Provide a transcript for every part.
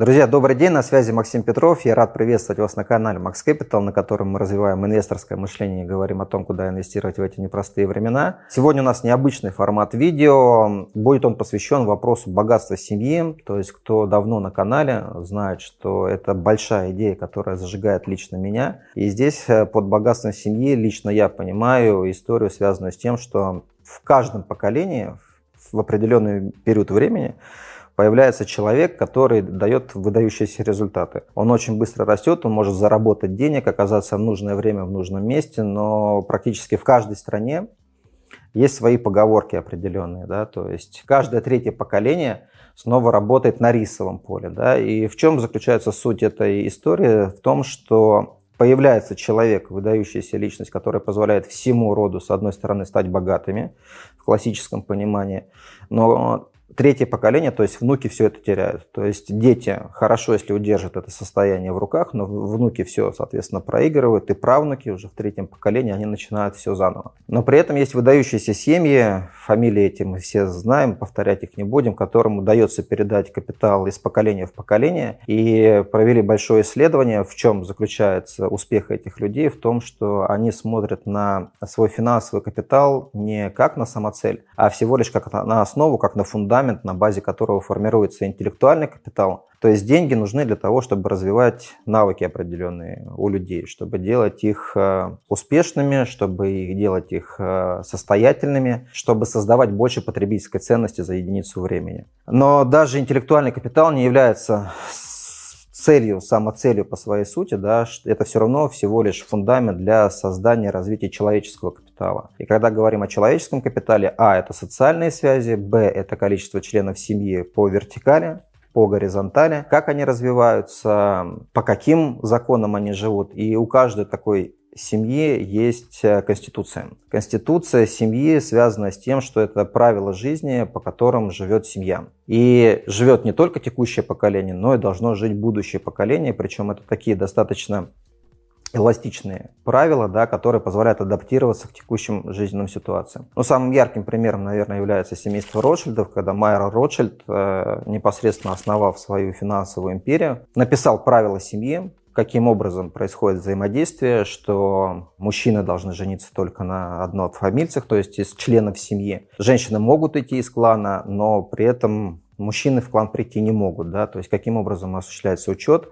Друзья, добрый день, на связи Максим Петров. Я рад приветствовать вас на канале Max Capital, на котором мы развиваем инвесторское мышление и говорим о том, куда инвестировать в эти непростые времена. Сегодня у нас необычный формат видео. Будет он посвящен вопросу богатства семьи. То есть, кто давно на канале, знает, что это большая идея, которая зажигает лично меня. И здесь э, под богатством семьи лично я понимаю историю, связанную с тем, что в каждом поколении в определенный период времени появляется человек, который дает выдающиеся результаты. Он очень быстро растет, он может заработать денег, оказаться в нужное время в нужном месте, но практически в каждой стране есть свои поговорки определенные, да, то есть каждое третье поколение снова работает на рисовом поле, да, и в чем заключается суть этой истории? В том, что появляется человек, выдающаяся личность, которая позволяет всему роду, с одной стороны, стать богатыми в классическом понимании, но третье поколение, то есть внуки все это теряют. То есть дети хорошо, если удержат это состояние в руках, но внуки все, соответственно, проигрывают, и правнуки уже в третьем поколении, они начинают все заново. Но при этом есть выдающиеся семьи, фамилии эти мы все знаем, повторять их не будем, которым удается передать капитал из поколения в поколение. И провели большое исследование, в чем заключается успех этих людей, в том, что они смотрят на свой финансовый капитал не как на самоцель, а всего лишь как на основу, как на фундамент, фундамент, на базе которого формируется интеллектуальный капитал. То есть деньги нужны для того, чтобы развивать навыки определенные у людей, чтобы делать их э, успешными, чтобы их делать их э, состоятельными, чтобы создавать больше потребительской ценности за единицу времени. Но даже интеллектуальный капитал не является целью, самоцелью по своей сути, да, это все равно всего лишь фундамент для создания развития человеческого капитала. И когда говорим о человеческом капитале, а, это социальные связи, б, это количество членов семьи по вертикали, по горизонтали, как они развиваются, по каким законам они живут. И у каждой такой семьи есть э, конституция. Конституция семьи связана с тем, что это правила жизни, по которым живет семья. И живет не только текущее поколение, но и должно жить будущее поколение. Причем это такие достаточно эластичные правила, да, которые позволяют адаптироваться к текущим жизненным ситуациям. Но самым ярким примером, наверное, является семейство Ротшильдов, когда Майер Ротшильд, э, непосредственно основав свою финансовую империю, написал правила семьи, каким образом происходит взаимодействие, что мужчины должны жениться только на одно от однофамильцах, то есть из членов семьи. Женщины могут идти из клана, но при этом мужчины в клан прийти не могут, да, то есть каким образом осуществляется учет,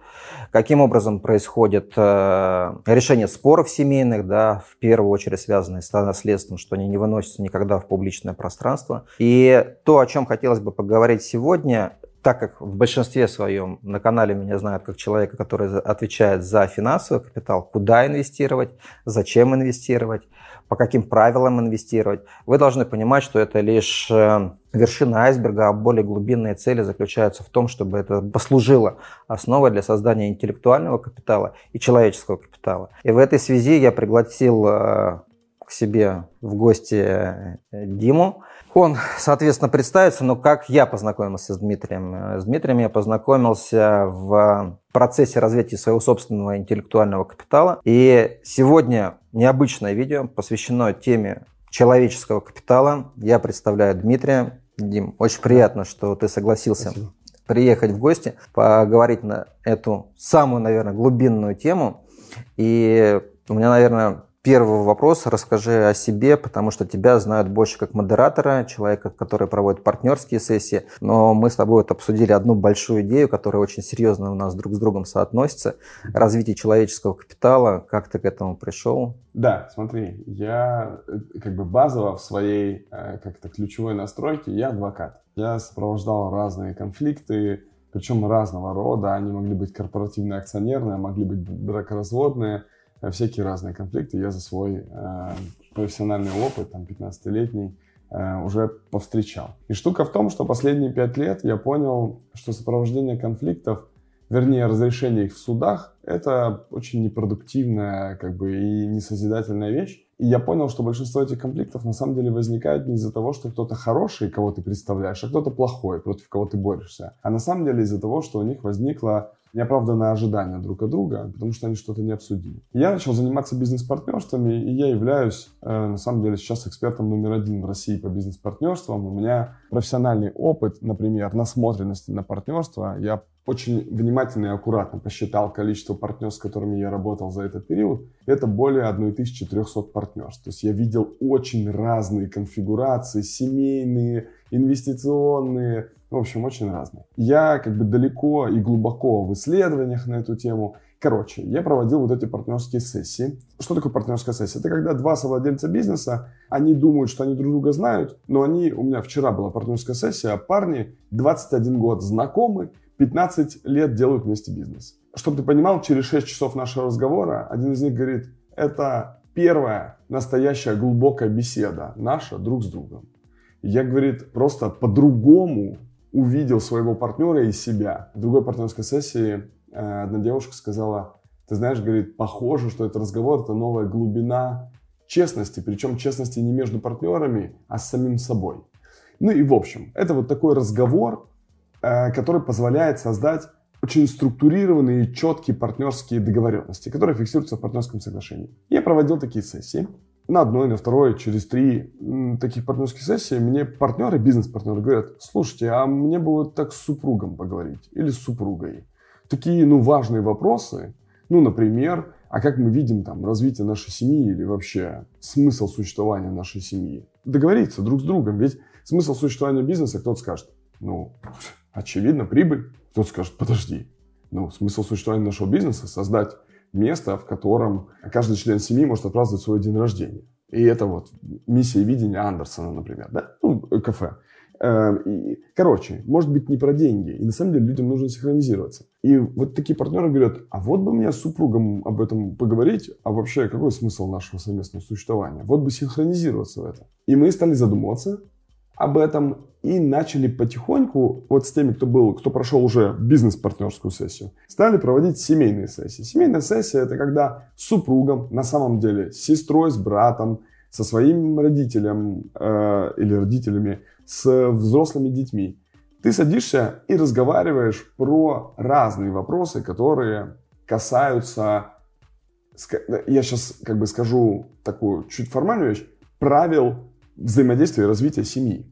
каким образом происходит э, решение споров семейных, да, в первую очередь связанные с наследством, что они не выносятся никогда в публичное пространство. И то, о чем хотелось бы поговорить сегодня, так как в большинстве своем на канале меня знают как человека, который отвечает за финансовый капитал, куда инвестировать, зачем инвестировать, по каким правилам инвестировать, вы должны понимать, что это лишь э, вершина айсберга, а более глубинные цели заключаются в том, чтобы это послужило основой для создания интеллектуального капитала и человеческого капитала. И в этой связи я пригласил э, к себе в гости э, Диму, он, соответственно, представится, но как я познакомился с Дмитрием? Э, с Дмитрием я познакомился в процессе развития своего собственного интеллектуального капитала. И сегодня необычное видео посвящено теме человеческого капитала. Я представляю Дмитрия. Дим, очень приятно, что ты согласился Спасибо. приехать в гости, поговорить на эту самую, наверное, глубинную тему. И у меня, наверное, первого вопроса расскажи о себе, потому что тебя знают больше как модератора, человека, который проводит партнерские сессии. Но мы с тобой вот обсудили одну большую идею, которая очень серьезно у нас друг с другом соотносится. Развитие человеческого капитала. Как ты к этому пришел? Да, смотри, я э, как бы базово в своей э, как-то ключевой настройке я адвокат. Я сопровождал разные конфликты, причем разного рода. Они могли быть корпоративно-акционерные, могли быть бракоразводные – Э, всякие разные конфликты я за свой э, профессиональный опыт, там, 15-летний, э, уже повстречал. И штука в том, что последние пять лет я понял, что сопровождение конфликтов, вернее, разрешение их в судах, это очень непродуктивная как бы, и несозидательная вещь. И я понял, что большинство этих конфликтов на самом деле возникает не из-за того, что кто-то хороший, кого ты представляешь, а кто-то плохой, против кого ты борешься, а на самом деле из-за того, что у них возникла неоправданное ожидание друг от друга, потому что они что-то не обсудили. Я начал заниматься бизнес-партнерствами, и я являюсь, э, на самом деле, сейчас экспертом номер один в России по бизнес-партнерствам. У меня профессиональный опыт, например, насмотренности на партнерство. Я очень внимательно и аккуратно посчитал количество партнерств, с которыми я работал за этот период. Это более 1300 партнерств. То есть я видел очень разные конфигурации, семейные, инвестиционные, в общем, очень разные. Я как бы далеко и глубоко в исследованиях на эту тему. Короче, я проводил вот эти партнерские сессии. Что такое партнерская сессия? Это когда два совладельца бизнеса, они думают, что они друг друга знают, но они, у меня вчера была партнерская сессия, а парни 21 год знакомы, 15 лет делают вместе бизнес. Чтобы ты понимал, через 6 часов нашего разговора один из них говорит, это первая настоящая глубокая беседа наша друг с другом. Я, говорит, просто по-другому увидел своего партнера и себя. В другой партнерской сессии э, одна девушка сказала, ты знаешь, говорит, похоже, что этот разговор, это новая глубина честности, причем честности не между партнерами, а с самим собой. Ну и в общем, это вот такой разговор, э, который позволяет создать очень структурированные и четкие партнерские договоренности, которые фиксируются в партнерском соглашении. Я проводил такие сессии на одной, на второй, через три таких партнерских сессии мне партнеры, бизнес-партнеры говорят, слушайте, а мне бы вот так с супругом поговорить или с супругой. Такие, ну, важные вопросы, ну, например, а как мы видим там развитие нашей семьи или вообще смысл существования нашей семьи. Договориться друг с другом, ведь смысл существования бизнеса, кто-то скажет, ну, очевидно, прибыль, кто-то скажет, подожди, ну, смысл существования нашего бизнеса создать место, в котором каждый член семьи может отпраздновать свой день рождения. И это вот миссия и видение Андерсона, например, да? Ну, кафе. Эм, короче, может быть, не про деньги. И на самом деле людям нужно синхронизироваться. И вот такие партнеры говорят, а вот бы мне с супругом об этом поговорить, а вообще какой смысл нашего совместного существования? Вот бы синхронизироваться в этом. И мы стали задумываться, об этом и начали потихоньку, вот с теми, кто был, кто прошел уже бизнес-партнерскую сессию, стали проводить семейные сессии. Семейная сессия – это когда с супругом, на самом деле, с сестрой, с братом, со своим родителем э, или родителями, с взрослыми детьми. Ты садишься и разговариваешь про разные вопросы, которые касаются, я сейчас как бы скажу такую чуть формальную вещь, правил взаимодействия и развития семьи.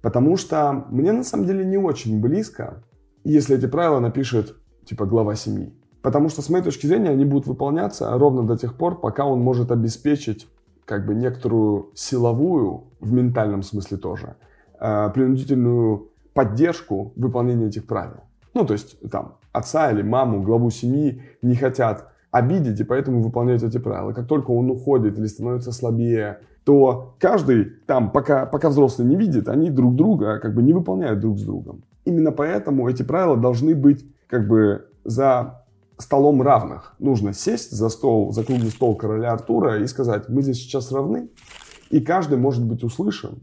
Потому что мне на самом деле не очень близко, если эти правила напишет типа глава семьи. Потому что, с моей точки зрения, они будут выполняться ровно до тех пор, пока он может обеспечить как бы некоторую силовую, в ментальном смысле тоже, э, принудительную поддержку выполнения этих правил. Ну, то есть там отца или маму, главу семьи не хотят обидеть и поэтому выполняют эти правила. Как только он уходит или становится слабее, то каждый там, пока, пока взрослый не видит, они друг друга а как бы не выполняют друг с другом. Именно поэтому эти правила должны быть как бы за столом равных. Нужно сесть за стол, за круглый стол короля Артура и сказать, мы здесь сейчас равны, и каждый может быть услышан,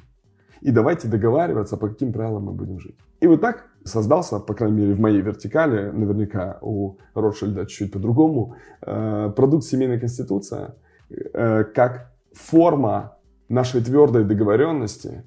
и давайте договариваться, по каким правилам мы будем жить. И вот так создался, по крайней мере, в моей вертикали, наверняка у Ротшильда чуть-чуть по-другому, э, продукт «Семейная конституция» э, как форма нашей твердой договоренности,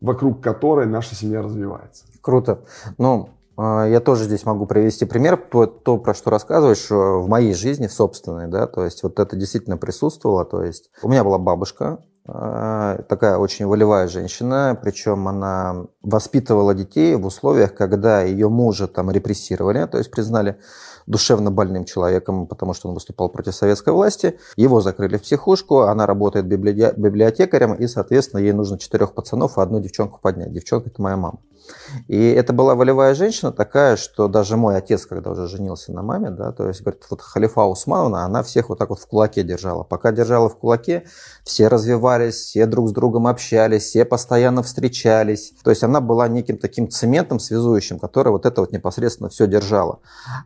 вокруг которой наша семья развивается. Круто. Ну, а, я тоже здесь могу привести пример, то, то, про что рассказываешь, что э, в моей жизни, в собственной, да, то есть вот это действительно присутствовало, то есть у меня была бабушка, а, такая очень волевая женщина, причем она воспитывала детей в условиях, когда ее мужа там репрессировали, то есть признали душевно больным человеком, потому что он выступал против советской власти. Его закрыли в психушку, она работает библиотекарем, и, соответственно, ей нужно четырех пацанов и одну девчонку поднять. Девчонка – это моя мама. И это была волевая женщина такая, что даже мой отец, когда уже женился на маме, да, то есть, говорит, вот халифа Усмановна, она всех вот так вот в кулаке держала. Пока держала в кулаке, все развивались, все друг с другом общались, все постоянно встречались. То есть она была неким таким цементом связующим, который вот это вот непосредственно все держала.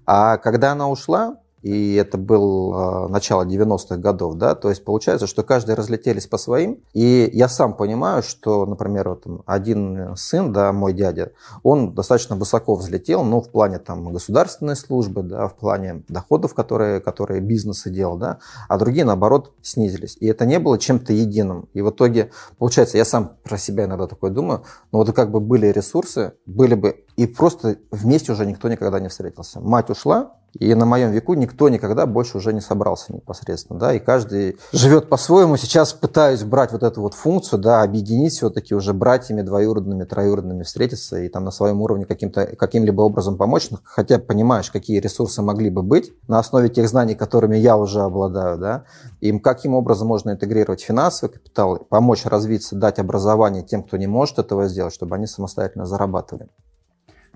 А когда она ушла, и это был а, начало 90-х годов, да, то есть получается, что каждый разлетелись по своим, и я сам понимаю, что, например, вот один сын, да, мой дядя, он достаточно высоко взлетел, ну, в плане там государственной службы, да, в плане доходов, которые, которые бизнесы делал, да, а другие, наоборот, снизились, и это не было чем-то единым, и в итоге, получается, я сам про себя иногда такое думаю, ну вот как бы были ресурсы, были бы, и просто вместе уже никто никогда не встретился. Мать ушла, и на моем веку никто никогда больше уже не собрался непосредственно, да, и каждый живет по-своему. Сейчас пытаюсь брать вот эту вот функцию, да, объединить все-таки уже братьями двоюродными, троюродными встретиться и там на своем уровне каким-то, каким-либо образом помочь, ну, хотя понимаешь, какие ресурсы могли бы быть на основе тех знаний, которыми я уже обладаю, да, и каким образом можно интегрировать финансовый капитал, помочь развиться, дать образование тем, кто не может этого сделать, чтобы они самостоятельно зарабатывали.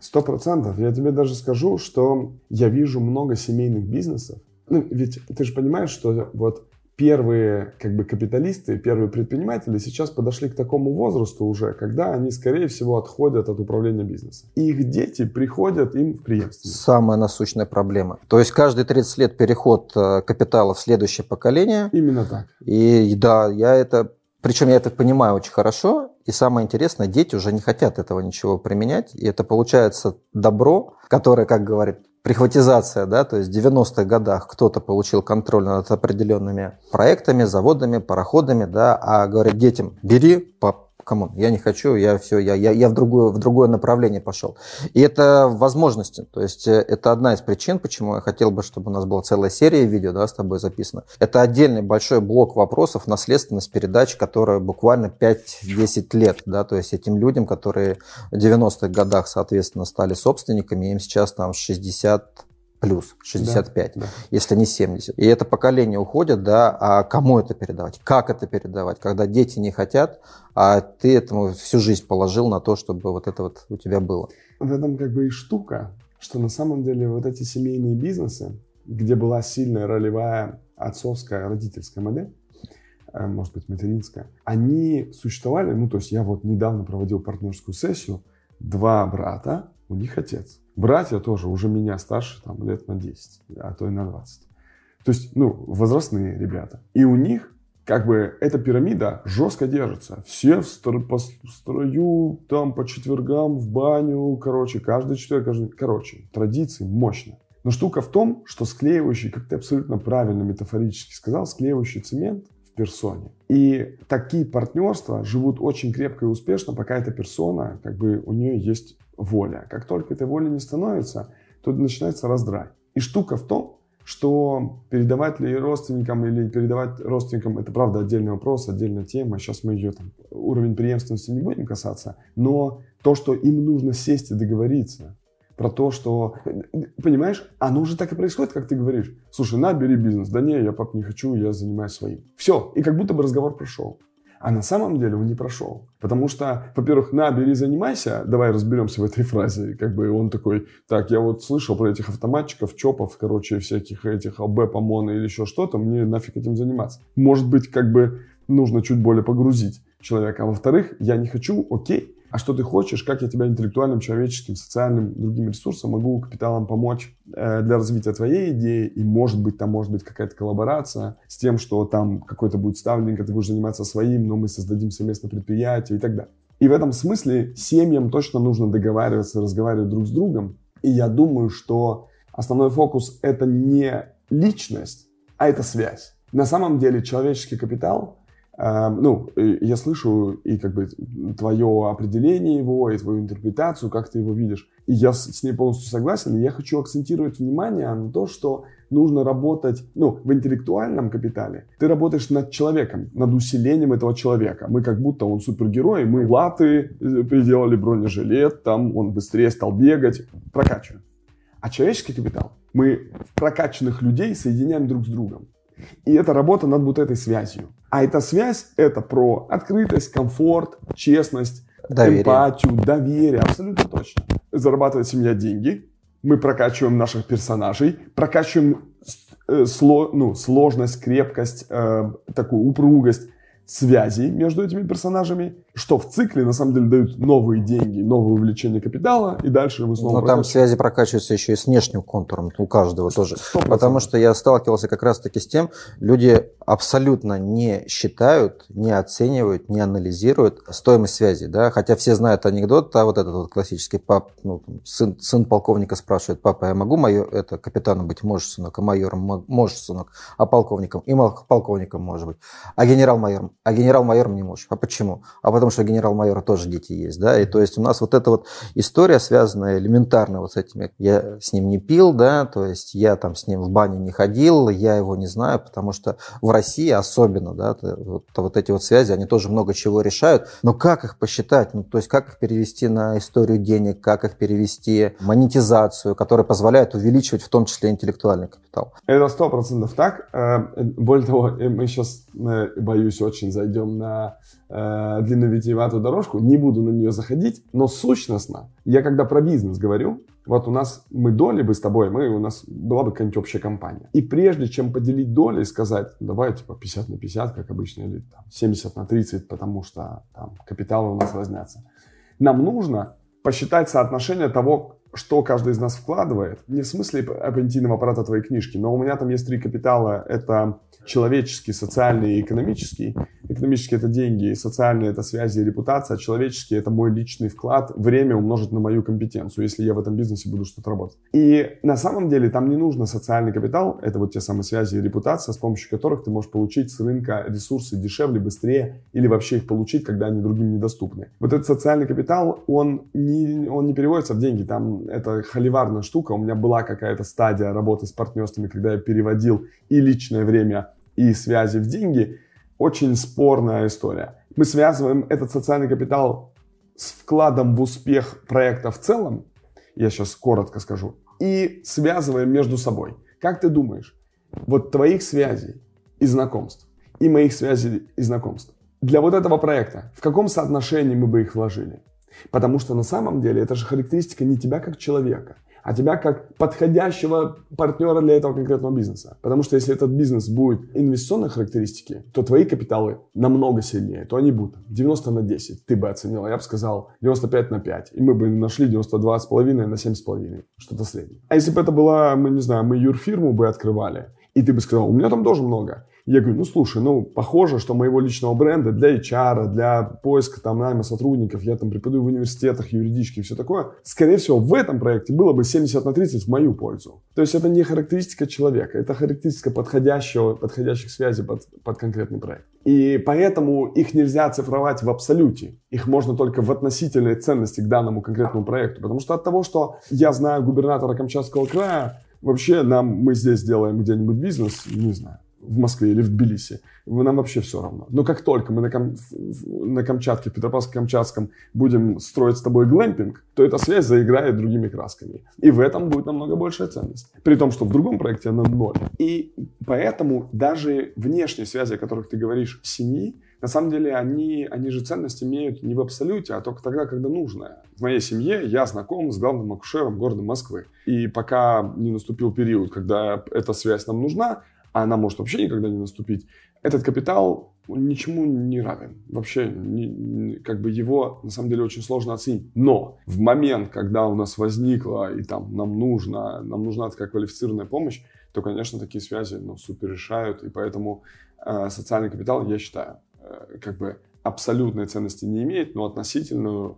Сто процентов. Я тебе даже скажу, что я вижу много семейных бизнесов. Ну, ведь ты же понимаешь, что вот первые как бы капиталисты, первые предприниматели сейчас подошли к такому возрасту уже, когда они, скорее всего, отходят от управления бизнесом. И их дети приходят им в преемственность. Самая насущная проблема. То есть каждые 30 лет переход э, капитала в следующее поколение. Именно так. И да, я это... Причем я это понимаю очень хорошо, и самое интересное, дети уже не хотят этого ничего применять, и это получается добро, которое, как говорит прихватизация, да, то есть в 90-х годах кто-то получил контроль над определенными проектами, заводами, пароходами, да, а говорят детям, бери камон, я не хочу, я все, я, я, я в, другое, в другое направление пошел. И это возможности. То есть э, это одна из причин, почему я хотел бы, чтобы у нас была целая серия видео да, с тобой записана. Это отдельный большой блок вопросов, наследственность передач, которая буквально 5-10 лет. Да, то есть этим людям, которые в 90-х годах, соответственно, стали собственниками, им сейчас там 60 плюс 65, да, да. если не 70. И это поколение уходит, да, а кому это передавать, как это передавать, когда дети не хотят, а ты этому всю жизнь положил на то, чтобы вот это вот у тебя было. В этом как бы и штука, что на самом деле вот эти семейные бизнесы, где была сильная ролевая отцовская, родительская модель, э, может быть, материнская, они существовали, ну, то есть я вот недавно проводил партнерскую сессию, два брата, у них отец. Братья тоже уже меня старше там, лет на 10, а то и на 20. То есть, ну, возрастные ребята. И у них как бы эта пирамида жестко держится. Все в стр- по строю, там по четвергам в баню, короче, каждый четверг, каждый... Короче, традиции мощно. Но штука в том, что склеивающий, как ты абсолютно правильно метафорически сказал, склеивающий цемент в персоне. И такие партнерства живут очень крепко и успешно, пока эта персона, как бы у нее есть воля. Как только этой воли не становится, то начинается раздрай. И штука в том, что передавать ли родственникам или передавать родственникам, это правда отдельный вопрос, отдельная тема, сейчас мы ее там, уровень преемственности не будем касаться, но то, что им нужно сесть и договориться, про то, что, понимаешь, оно уже так и происходит, как ты говоришь. Слушай, на, бери бизнес. Да не, я, пап, не хочу, я занимаюсь своим. Все, и как будто бы разговор прошел. А на самом деле он не прошел. Потому что, во-первых, на, бери, занимайся, давай разберемся в этой фразе. Как бы он такой, так, я вот слышал про этих автоматчиков, чопов, короче, всяких этих АБ, ОМОНа или еще что-то, мне нафиг этим заниматься. Может быть, как бы нужно чуть более погрузить человека. А во-вторых, я не хочу, окей, а что ты хочешь, как я тебя интеллектуальным, человеческим, социальным, другим ресурсом могу капиталом помочь э, для развития твоей идеи, и может быть там может быть какая-то коллаборация с тем, что там какой-то будет ставленник, а ты будешь заниматься своим, но мы создадим совместное предприятие и так далее. И в этом смысле семьям точно нужно договариваться, разговаривать друг с другом. И я думаю, что основной фокус это не личность, а это связь. На самом деле человеческий капитал Эм, ну, э, я слышу и как бы твое определение его, и твою интерпретацию, как ты его видишь. И я с, ней полностью согласен. И я хочу акцентировать внимание на то, что нужно работать, ну, в интеллектуальном капитале. Ты работаешь над человеком, над усилением этого человека. Мы как будто он супергерой, мы латы э, приделали бронежилет, там он быстрее стал бегать, прокачиваем. А человеческий капитал, мы прокачанных людей соединяем друг с другом. И это работа над вот этой связью. А эта связь – это про открытость, комфорт, честность, доверие. эмпатию, доверие. Абсолютно точно. Зарабатывает семья деньги. Мы прокачиваем наших персонажей, прокачиваем э, сло, ну, сложность, крепкость, э, такую упругость связей между этими персонажами – что в цикле на самом деле дают новые деньги, новое увеличение капитала, и дальше вы снова... Но там связи прокачиваются еще и с внешним контуром у каждого тоже. Потому что я сталкивался как раз-таки с тем, люди абсолютно не считают, не оценивают, не анализируют стоимость связи, да, хотя все знают анекдот, а вот этот вот классический пап, ну, сын, сын полковника спрашивает, папа, я могу майор, это капитаном быть можешь, сынок, а майором можешь, сынок, а полковником, и полковником может быть, а генерал-майором, а генерал-майором не можешь, а почему? А потому том, что генерал-майора тоже дети есть, да, и то есть у нас вот эта вот история связана элементарно вот с этими, я с ним не пил, да, то есть я там с ним в бане не ходил, я его не знаю, потому что в России особенно, да, вот, вот эти вот связи, они тоже много чего решают, но как их посчитать, ну, то есть как их перевести на историю денег, как их перевести, монетизацию, которая позволяет увеличивать в том числе интеллектуальный капитал. Это сто процентов так. Э, более того, э, мы сейчас, э, боюсь, очень зайдем на э, длинновитиеватую дорожку, не буду на нее заходить, но сущностно, я когда про бизнес говорю, вот у нас мы доли бы с тобой, мы, у нас была бы какая-нибудь общая компания. И прежде чем поделить доли и сказать, давай типа 50 на 50, как обычно, или там, 70 на 30, потому что там капиталы у нас разнятся, нам нужно посчитать соотношение того, что каждый из нас вкладывает, не в смысле оппонентийного аппарата твоей книжки, но у меня там есть три капитала. Это человеческий, социальный и экономический. Экономический – это деньги, социальный – это связи и репутация, а человеческий – это мой личный вклад, время умножить на мою компетенцию, если я в этом бизнесе буду что-то работать. И на самом деле там не нужно социальный капитал, это вот те самые связи и репутация, с помощью которых ты можешь получить с рынка ресурсы дешевле, быстрее или вообще их получить, когда они другим недоступны. Вот этот социальный капитал, он не, он не переводится в деньги, там это холиварная штука. У меня была какая-то стадия работы с партнерствами, когда я переводил и личное время, и связи в деньги. Очень спорная история. Мы связываем этот социальный капитал с вкладом в успех проекта в целом, я сейчас коротко скажу, и связываем между собой. Как ты думаешь, вот твоих связей и знакомств, и моих связей и знакомств, для вот этого проекта, в каком соотношении мы бы их вложили? Потому что на самом деле это же характеристика не тебя как человека, а тебя как подходящего партнера для этого конкретного бизнеса. Потому что если этот бизнес будет инвестиционной характеристики, то твои капиталы намного сильнее, то они будут 90 на 10, ты бы оценил, я бы сказал 95 на 5, и мы бы нашли 92,5 на 7,5, что-то среднее. А если бы это была, мы не знаю, мы юрфирму бы открывали, и ты бы сказал, у меня там тоже много. Я говорю, ну слушай, ну похоже, что моего личного бренда для HR, для поиска там найма сотрудников, я там преподаю в университетах, юридически и все такое, скорее всего, в этом проекте было бы 70 на 30 в мою пользу. То есть это не характеристика человека, это характеристика подходящего, подходящих связей под, под конкретный проект. И поэтому их нельзя цифровать в абсолюте. Их можно только в относительной ценности к данному конкретному проекту. Потому что от того, что я знаю губернатора Камчатского края, вообще нам мы здесь делаем где-нибудь бизнес, не знаю в Москве или в Тбилиси. Нам вообще все равно. Но как только мы на, Кам... на Камчатке, в Петропавловске-Камчатском будем строить с тобой глэмпинг, то эта связь заиграет другими красками. И в этом будет намного большая ценность. При том, что в другом проекте она ноль. И поэтому даже внешние связи, о которых ты говоришь, семьи, на самом деле они, они же ценность имеют не в абсолюте, а только тогда, когда нужно. В моей семье я знаком с главным акушером города Москвы. И пока не наступил период, когда эта связь нам нужна, а она может вообще никогда не наступить, этот капитал ничему не равен. Вообще, не, как бы его, на самом деле, очень сложно оценить. Но в момент, когда у нас возникла, и там нам нужна, нам нужна такая квалифицированная помощь, то, конечно, такие связи ну, супер решают. И поэтому э, социальный капитал, я считаю, э, как бы абсолютной ценности не имеет, но относительную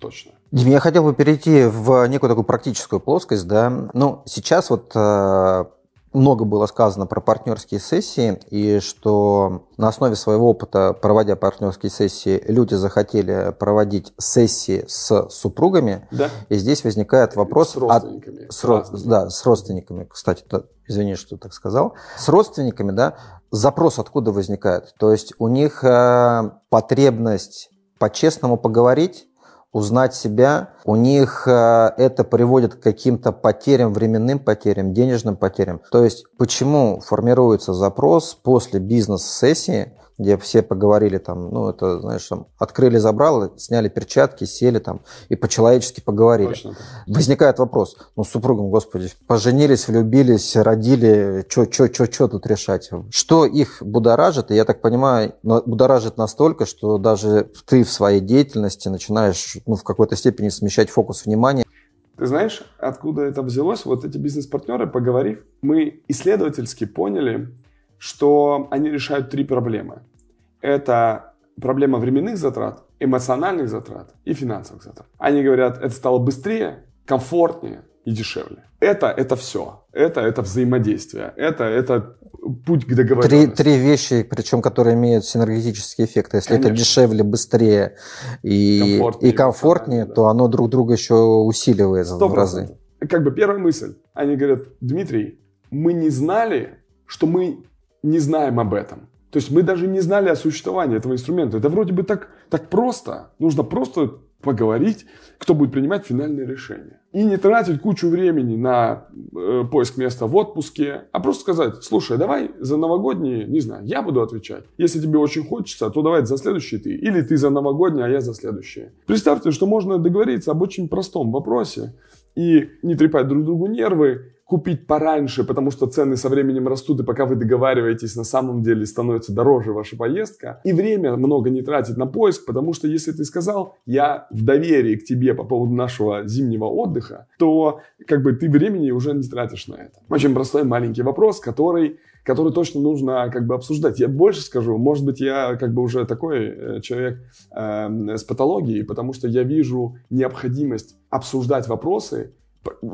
точно. Дим, я хотел бы перейти в некую такую практическую плоскость, да. Ну, сейчас вот э много было сказано про партнерские сессии и что на основе своего опыта, проводя партнерские сессии, люди захотели проводить сессии с супругами. Да. И здесь возникает вопрос... С родственниками. От, с, ро... да, с родственниками, кстати, да, извини, что так сказал. С родственниками, да, запрос откуда возникает? То есть у них э, потребность по-честному поговорить, узнать себя. У них э, это приводит к каким-то потерям, временным потерям, денежным потерям. То есть почему формируется запрос после бизнес-сессии, где все поговорили там, ну, это, знаешь, там, открыли забрало, сняли перчатки, сели там и по-человечески поговорили. Точно. Возникает вопрос, ну, с супругом, господи, поженились, влюбились, родили, что чё, чё, чё тут решать? Что их будоражит, и я так понимаю, будоражит настолько, что даже ты в своей деятельности начинаешь, ну, в какой-то степени смещать фокус внимания. Ты знаешь, откуда это взялось? Вот эти бизнес-партнеры, поговорив, мы исследовательски поняли, что они решают три проблемы это проблема временных затрат, эмоциональных затрат и финансовых затрат. Они говорят, это стало быстрее, комфортнее и дешевле. Это, это все. Это, это взаимодействие. Это, это путь к договоренности. Три, три вещи, причем которые имеют синергетический эффект. Если Конечно. это дешевле, быстрее и комфортнее, и комфортнее да. то оно друг друга еще усиливает 100%. в разы. Как бы первая мысль. Они говорят, Дмитрий, мы не знали, что мы не знаем об этом. То есть мы даже не знали о существовании этого инструмента. Это вроде бы так, так просто. Нужно просто поговорить, кто будет принимать финальное решение. И не тратить кучу времени на э, поиск места в отпуске, а просто сказать, слушай, давай за новогодние, не знаю, я буду отвечать. Если тебе очень хочется, то давай за следующий ты. Или ты за новогодние, а я за следующие. Представьте, что можно договориться об очень простом вопросе и не трепать друг другу нервы, купить пораньше, потому что цены со временем растут, и пока вы договариваетесь, на самом деле становится дороже ваша поездка. И время много не тратить на поиск, потому что если ты сказал, я в доверии к тебе по поводу нашего зимнего отдыха, то как бы ты времени уже не тратишь на это. Очень простой маленький вопрос, который который точно нужно как бы обсуждать. Я больше скажу, может быть, я как бы уже такой э, человек э, с патологией, потому что я вижу необходимость обсуждать вопросы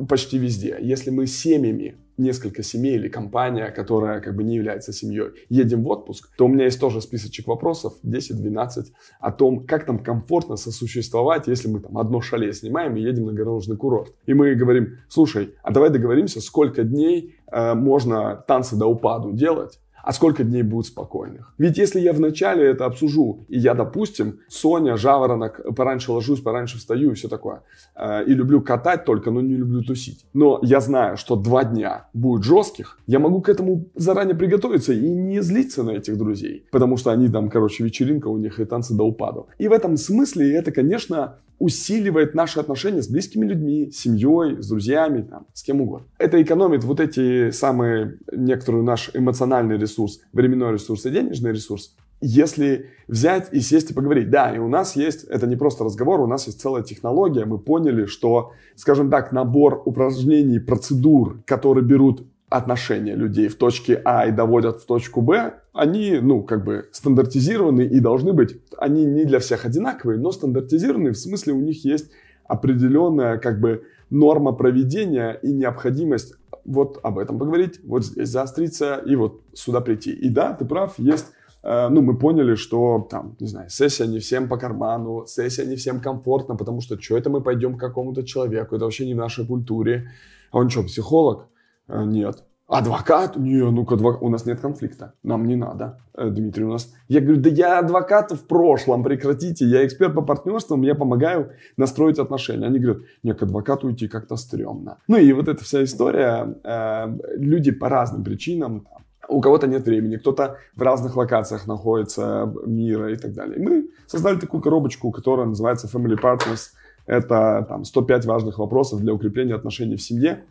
почти везде. Если мы семьями, несколько семей или компания, которая как бы не является семьей, едем в отпуск, то у меня есть тоже списочек вопросов, 10-12, о том, как там комфортно сосуществовать, если мы там одно шале снимаем и едем на горнолыжный курорт. И мы говорим, слушай, а давай договоримся, сколько дней э, можно танцы до упаду делать, а сколько дней будет спокойных. Ведь если я вначале это обсужу, и я, допустим, Соня, жаворонок, пораньше ложусь, пораньше встаю и все такое, э, и люблю катать только, но не люблю тусить. Но я знаю, что два дня будет жестких, я могу к этому заранее приготовиться и не злиться на этих друзей, потому что они там, короче, вечеринка у них и танцы до упаду. И в этом смысле это, конечно, усиливает наши отношения с близкими людьми, с семьей, с друзьями, там, с кем угодно. Это экономит вот эти самые, некоторый наш эмоциональный ресурс, временной ресурс и денежный ресурс. Если взять и сесть и поговорить, да, и у нас есть, это не просто разговор, у нас есть целая технология, мы поняли, что, скажем так, набор упражнений, процедур, которые берут отношения людей в точке А и доводят в точку Б, они, ну, как бы стандартизированы и должны быть. Они не для всех одинаковые, но стандартизированы, в смысле у них есть определенная, как бы, норма проведения и необходимость вот об этом поговорить, вот здесь заостриться и вот сюда прийти. И да, ты прав, есть э, ну, мы поняли, что там, не знаю, сессия не всем по карману, сессия не всем комфортно, потому что что это мы пойдем к какому-то человеку, это вообще не в нашей культуре. А он что, психолог? Э, нет. Адвокат? Не, ну-ка, адвок... у нас нет конфликта. Нам не надо, э, Дмитрий, у нас... Я говорю, да я адвокат в прошлом, прекратите. Я эксперт по партнерствам, я помогаю настроить отношения. Они говорят, не, к адвокату идти как-то стрёмно. Ну и вот эта вся история. Э, люди по разным причинам, у кого-то нет времени, кто-то в разных локациях находится мира и так далее. мы создали такую коробочку, которая называется Family Partners. Это там 105 важных вопросов для укрепления отношений в семье.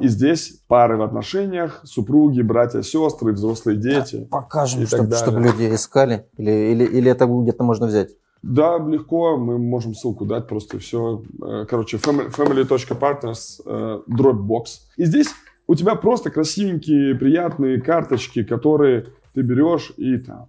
И здесь пары в отношениях, супруги, братья, сестры, взрослые дети. Покажем, чтобы, чтобы люди искали. Или, или, или это где-то можно взять? Да, легко, мы можем ссылку дать, просто все. Э, короче, family.partners, dropbox. Э, и здесь у тебя просто красивенькие, приятные карточки, которые ты берешь и там,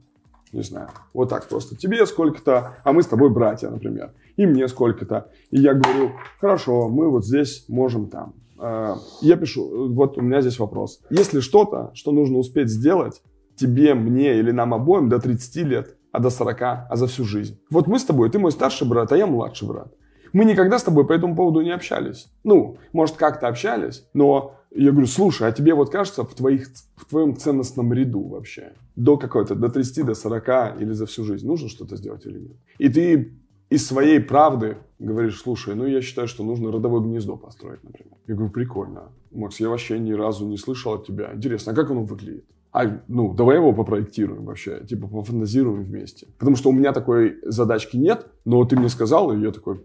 не знаю, вот так просто. Тебе сколько-то, а мы с тобой братья, например, и мне сколько-то. И я говорю, хорошо, мы вот здесь можем там Э, я пишу, вот у меня здесь вопрос. если что-то, что нужно успеть сделать тебе, мне или нам обоим до 30 лет, а до 40, а за всю жизнь? Вот мы с тобой, ты мой старший брат, а я младший брат. Мы никогда с тобой по этому поводу не общались. Ну, может, как-то общались, но я говорю, слушай, а тебе вот кажется в, твоих, в твоем ценностном ряду вообще до какой-то, до 30, до 40 или за всю жизнь нужно что-то сделать или нет? И ты из своей правды говоришь, слушай, ну я считаю, что нужно родовое гнездо построить, например. Я говорю, прикольно. Макс, я вообще ни разу не слышал от тебя. Интересно, а как оно выглядит? А, ну, давай его попроектируем вообще, типа пофантазируем вместе. Потому что у меня такой задачки нет, но ты мне сказал, и я такой,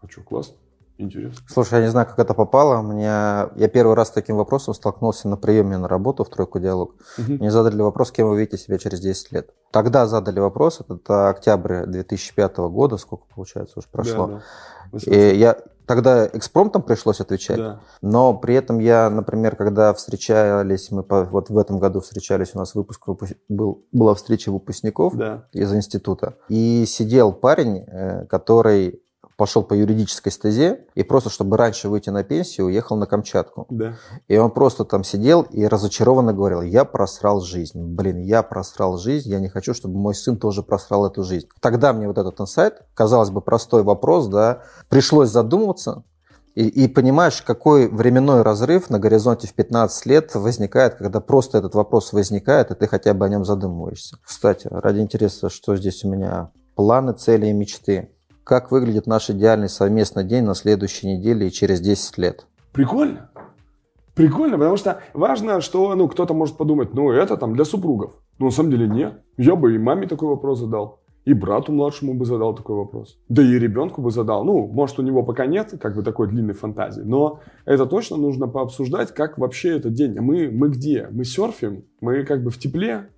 а что, классно. Интересно. Слушай, я не знаю, как это попало. Мне... Я первый раз с таким вопросом столкнулся на приеме на работу в тройку диалог. Угу. Мне задали вопрос, кем вы видите себя через 10 лет. Тогда задали вопрос, это октябрь 2005 года, сколько получается уже прошло. Да, да. И я, тогда экспромтом пришлось отвечать. Да. Но при этом я, например, когда встречались, мы по, вот в этом году встречались, у нас выпуск выпу- был, была встреча выпускников да. из института. И сидел парень, э, который пошел по юридической стезе и просто, чтобы раньше выйти на пенсию, уехал на Камчатку. Да. И он просто там сидел и разочарованно говорил, я просрал жизнь, блин, я просрал жизнь, я не хочу, чтобы мой сын тоже просрал эту жизнь. Тогда мне вот этот инсайт, казалось бы, простой вопрос, да, пришлось задумываться, и, и понимаешь, какой временной разрыв на горизонте в 15 лет возникает, когда просто этот вопрос возникает, и ты хотя бы о нем задумываешься. Кстати, ради интереса, что здесь у меня? Планы, цели и мечты как выглядит наш идеальный совместный день на следующей неделе и через 10 лет. Прикольно. Прикольно, потому что важно, что ну, кто-то может подумать, ну это там для супругов. Но на самом деле нет. Я бы и маме такой вопрос задал, и брату младшему бы задал такой вопрос. Да и ребенку бы задал. Ну, может, у него пока нет как бы такой длинной фантазии, но это точно нужно пообсуждать, как вообще этот день. Мы, мы где? Мы серфим? Мы как бы в тепле?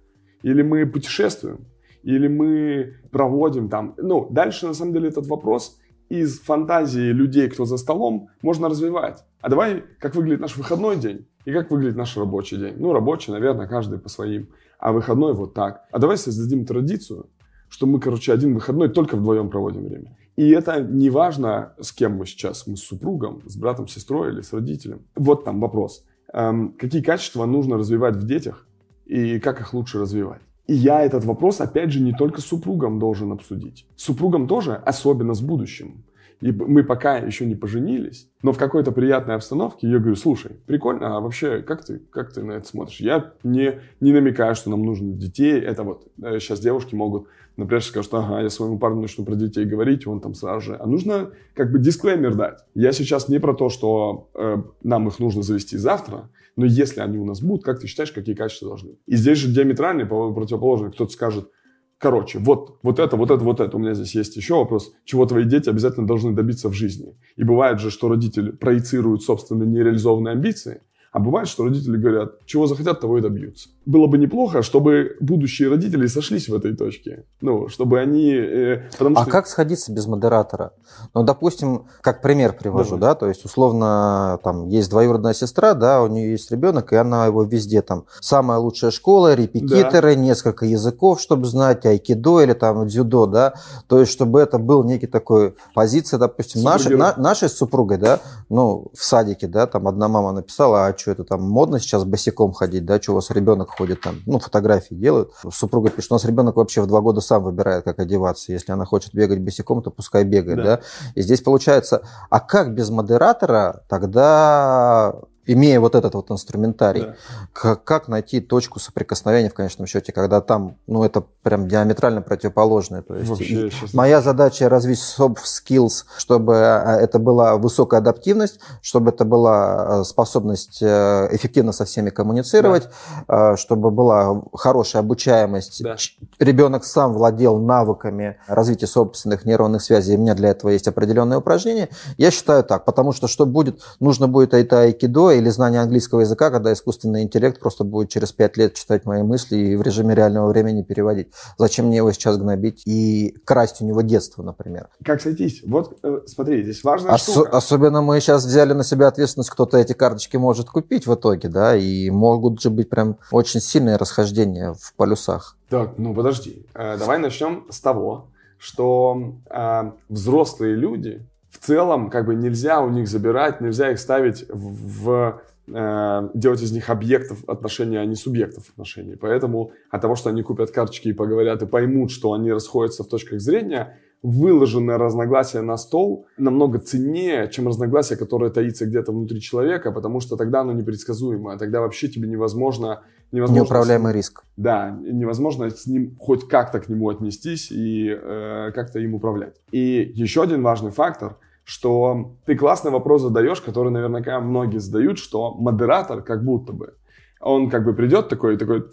Или мы путешествуем? или мы проводим там. Ну, дальше, на самом деле, этот вопрос из фантазии людей, кто за столом, можно развивать. А давай, как выглядит наш выходной день и как выглядит наш рабочий день. Ну, рабочий, наверное, каждый по своим, а выходной вот так. А давай создадим традицию, что мы, короче, один выходной только вдвоем проводим время. И это не важно, с кем мы сейчас, мы с супругом, с братом, сестрой или с родителем. Вот там вопрос. Эм, какие качества нужно развивать в детях и как их лучше развивать? И я этот вопрос, опять же, не только с супругом должен обсудить. С супругом тоже, особенно с будущим. И мы пока еще не поженились, но в какой-то приятной обстановке я говорю, слушай, прикольно, а вообще как ты, как ты на это смотришь? Я не, не намекаю, что нам нужно детей. Это вот сейчас э, девушки могут, например, сказать, что ага, я своему парню начну про детей говорить, он там сразу же. А нужно как бы дисклеймер дать. Я сейчас не про то, что э, нам их нужно завести завтра, но если они у нас будут, как ты считаешь, какие качества должны? И здесь же диаметрально, по Кто-то скажет, Короче, вот, вот это, вот это, вот это. У меня здесь есть еще вопрос. Чего твои дети обязательно должны добиться в жизни? И бывает же, что родители проецируют собственные нереализованные амбиции – а бывает, что родители говорят, чего захотят, того и добьются. Было бы неплохо, чтобы будущие родители сошлись в этой точке. Ну, чтобы они... Э, потому а что... как сходиться без модератора? Ну, допустим, как пример привожу, да, да то есть, условно, там, есть двоюродная сестра, да, у нее есть ребенок, и она его везде, там, самая лучшая школа, репетиторы, да. несколько языков, чтобы знать, айкидо или там дзюдо, да, то есть, чтобы это был некий такой позиция, допустим, Супругеры. нашей, на, нашей супругой, да, ну, в садике, да, там одна мама написала, а что это там модно сейчас босиком ходить, да, что у вас ребенок ходит там, ну, фотографии делают. Супруга пишет, у нас ребенок вообще в два года сам выбирает, как одеваться. Если она хочет бегать босиком, то пускай бегает, да. да? И здесь получается, а как без модератора тогда имея вот этот вот инструментарий, да. как, как найти точку соприкосновения в конечном счете, когда там, ну, это прям диаметрально противоположное. То есть Вообще, моя задача развить soft skills, чтобы а, а, это была высокая адаптивность, чтобы это была а, способность э, эффективно со всеми коммуницировать, да. чтобы была хорошая обучаемость. Да. Ребенок сам владел навыками развития собственных нейронных связей, у меня для этого есть определенные упражнения. Я считаю так, потому что что будет, нужно будет это айкидо, или знание английского языка, когда искусственный интеллект просто будет через пять лет читать мои мысли и в режиме реального времени переводить. Зачем мне его сейчас гнобить и красть у него детство, например? Как сойтись? Вот, э, смотри, здесь важная Ос- штука. Особенно мы сейчас взяли на себя ответственность, кто-то эти карточки может купить в итоге, да, и могут же быть прям очень сильные расхождения в полюсах. Так, ну подожди. Э, давай начнем с того, что э, взрослые люди целом как бы нельзя у них забирать, нельзя их ставить в, в э, делать из них объектов отношений, а не субъектов отношений. Поэтому от того, что они купят карточки и поговорят и поймут, что они расходятся в точках зрения, выложенное разногласие на стол намного ценнее, чем разногласие, которое таится где-то внутри человека, потому что тогда оно непредсказуемое, а тогда вообще тебе невозможно... невозможно Неуправляемый с... риск. Да, невозможно с ним хоть как-то к нему отнестись и э, как-то им управлять. И еще один важный фактор – что ты классный вопрос задаешь, который наверняка многие задают, что модератор как будто бы, он как бы придет такой, такой,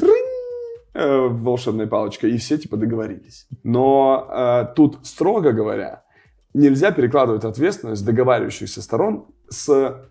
э, волшебной палочкой, и все типа договорились. Но э, тут, строго говоря, нельзя перекладывать ответственность договаривающихся сторон с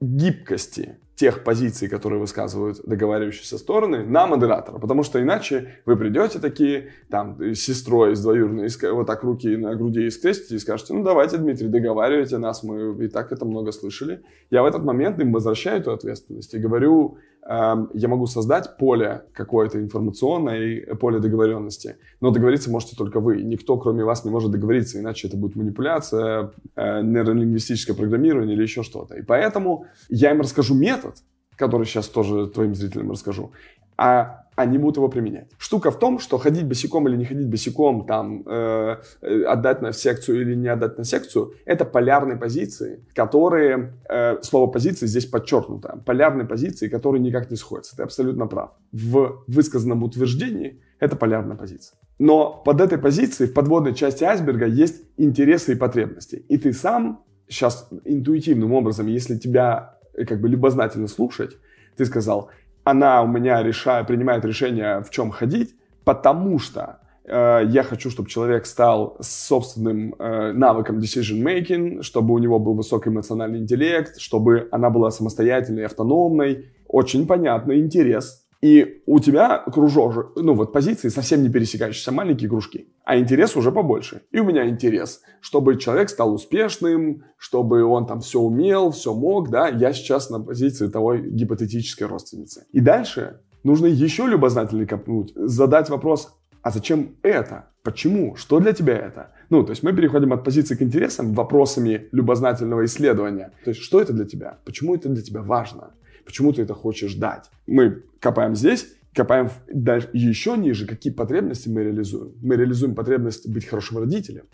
гибкости тех позиций, которые высказывают договаривающиеся стороны, на модератора. Потому что иначе вы придете такие, там, с сестрой, с двоюродной, вот так руки на груди и скрестите и скажете, ну, давайте, Дмитрий, договаривайте нас, мы и так это много слышали. Я в этот момент им возвращаю эту ответственность и говорю, Эм, я могу создать поле какое-то информационное, и поле договоренности, но договориться можете только вы. Никто, кроме вас, не может договориться, иначе это будет манипуляция, э, нейролингвистическое программирование или еще что-то. И поэтому я им расскажу метод, который сейчас тоже твоим зрителям расскажу а они будут его применять. Штука в том, что ходить босиком или не ходить босиком, там, э, э отдать на секцию или не отдать на секцию, это полярные позиции, которые, э, слово позиции здесь подчеркнуто, полярные позиции, которые никак не сходятся. Ты абсолютно прав. В высказанном утверждении это полярная позиция. Но под этой позицией, в подводной части айсберга, есть интересы и потребности. И ты сам сейчас интуитивным образом, если тебя э, как бы любознательно слушать, ты сказал, она у меня решает, принимает решение, в чем ходить, потому что э, я хочу, чтобы человек стал собственным э, навыком decision-making, чтобы у него был высокий эмоциональный интеллект, чтобы она была самостоятельной, автономной. Очень понятный интерес и у тебя кружок, ну вот позиции совсем не пересекающиеся, маленькие кружки. А интерес уже побольше. И у меня интерес, чтобы человек стал успешным, чтобы он там все умел, все мог, да. Я сейчас на позиции того гипотетической родственницы. И дальше нужно еще любознательно копнуть, задать вопрос, а зачем это? Почему? Что для тебя это? Ну, то есть мы переходим от позиции к интересам вопросами любознательного исследования. То есть, что это для тебя? Почему это для тебя важно? Почему ты это хочешь дать? Мы копаем здесь, копаем дальше, еще ниже, какие потребности мы реализуем. Мы реализуем потребность быть хорошим родителем,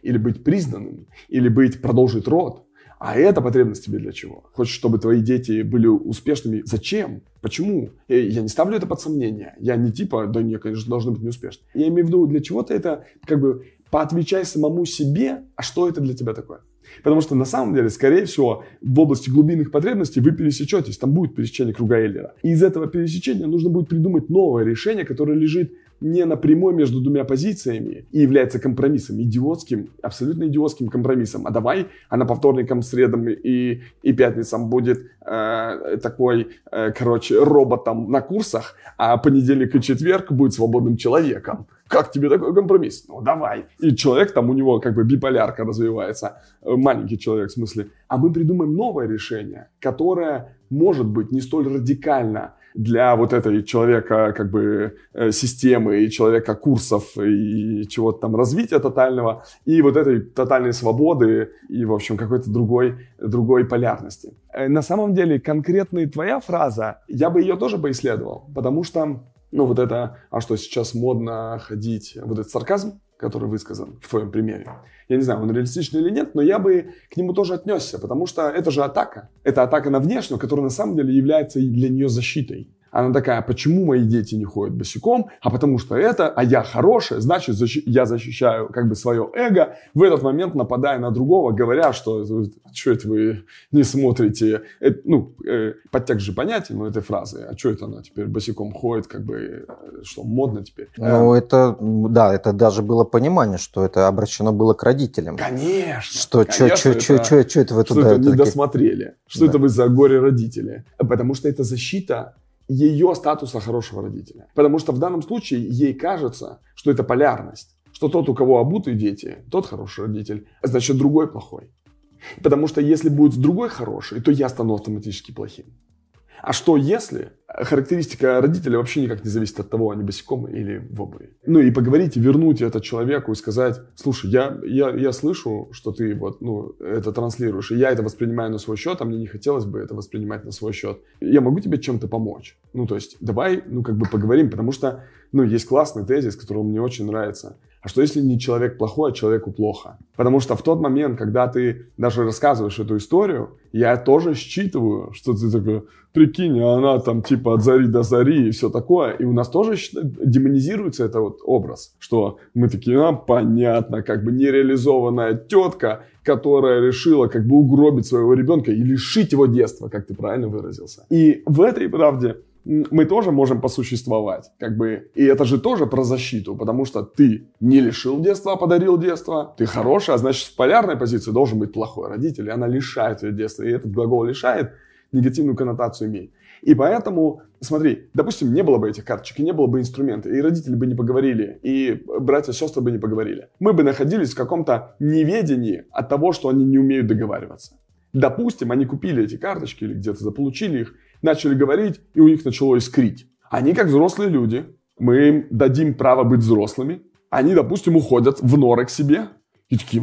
или быть признанным, или быть продолжить род. А эта потребность тебе для чего? Хочешь, чтобы твои дети были успешными? Зачем? Почему? Э, я не ставлю это под сомнение. Я не типа, да не, конечно, должны быть неуспешны. Я имею в виду, для чего ты это, как бы, поотвечай самому себе, а что это для тебя такое? Потому что на самом деле, скорее всего, в области глубинных потребностей вы пересечетесь, там будет пересечение круга Эллера. И из этого пересечения нужно будет придумать новое решение, которое лежит не напрямую между двумя позициями и является компромиссом, идиотским, абсолютно идиотским компромиссом. А давай, а на по вторникам, средам и, и пятницам будет э, такой, э, короче, роботом на курсах, а понедельник и четверг будет свободным человеком. Как тебе такой компромисс? Ну, давай. И человек, там у него как бы биполярка развивается, э, маленький человек в смысле. А мы придумаем новое решение, которое может быть не столь радикально для вот этой человека как бы э, системы и человека курсов и чего-то там развития тотального и вот этой тотальной свободы и, в общем, какой-то другой, другой полярности. Э, на самом деле, конкретная твоя фраза, я бы ее тоже бы исследовал, потому что ну, вот это, а что сейчас модно ходить, вот этот сарказм, который высказан в твоем примере. Я не знаю, он реалистичный или нет, но я бы к нему тоже отнесся, потому что это же атака. Это атака на внешнюю, которая на самом деле является для нее защитой. Она такая, «А почему мои дети не ходят босиком? А потому что это, а я хорошая, значит, защи- я защищаю как бы свое эго. В этот момент нападая на другого, говоря, что что это вы не смотрите, это, ну, э, подтекст же понятен, но этой фразы, а что это она теперь босиком ходит, как бы, э, что, модно теперь? Ну, э, это, да, это даже было понимание, что это обращено было к родителям. Конечно! Что, конечно, что, это, что, что, что это вы что туда? Что это не такие... досмотрели, что да. это вы за горе родители. Потому что это защита ее статуса хорошего родителя. Потому что в данном случае ей кажется, что это полярность, что тот, у кого обутые дети, тот хороший родитель, а значит другой плохой. Потому что если будет другой хороший, то я стану автоматически плохим. А что если характеристика родителя вообще никак не зависит от того, они босиком или в обуви. Ну и поговорить, вернуть это человеку и сказать, слушай, я, я, я слышу, что ты вот, ну, это транслируешь, и я это воспринимаю на свой счет, а мне не хотелось бы это воспринимать на свой счет. Я могу тебе чем-то помочь? Ну, то есть, давай, ну, как бы поговорим, потому что, ну, есть классный тезис, который мне очень нравится. А что если не человек плохой, а человеку плохо? Потому что в тот момент, когда ты даже рассказываешь эту историю, я тоже считываю, что ты такой, прикинь, а она там типа типа от зари до зари и все такое. И у нас тоже демонизируется этот вот образ, что мы такие, а, понятно, как бы нереализованная тетка, которая решила как бы угробить своего ребенка и лишить его детства, как ты правильно выразился. И в этой правде мы тоже можем посуществовать, как бы, и это же тоже про защиту, потому что ты не лишил детства, а подарил детство, ты хороший, а значит, в полярной позиции должен быть плохой родитель, и она лишает ее детства, и этот глагол лишает, негативную коннотацию имеет. И поэтому, смотри, допустим, не было бы этих карточек, и не было бы инструмента, и родители бы не поговорили, и братья и сестры бы не поговорили. Мы бы находились в каком-то неведении от того, что они не умеют договариваться. Допустим, они купили эти карточки или где-то заполучили их, начали говорить, и у них начало искрить. Они, как взрослые люди, мы им дадим право быть взрослыми, они, допустим, уходят в норы к себе, и такие,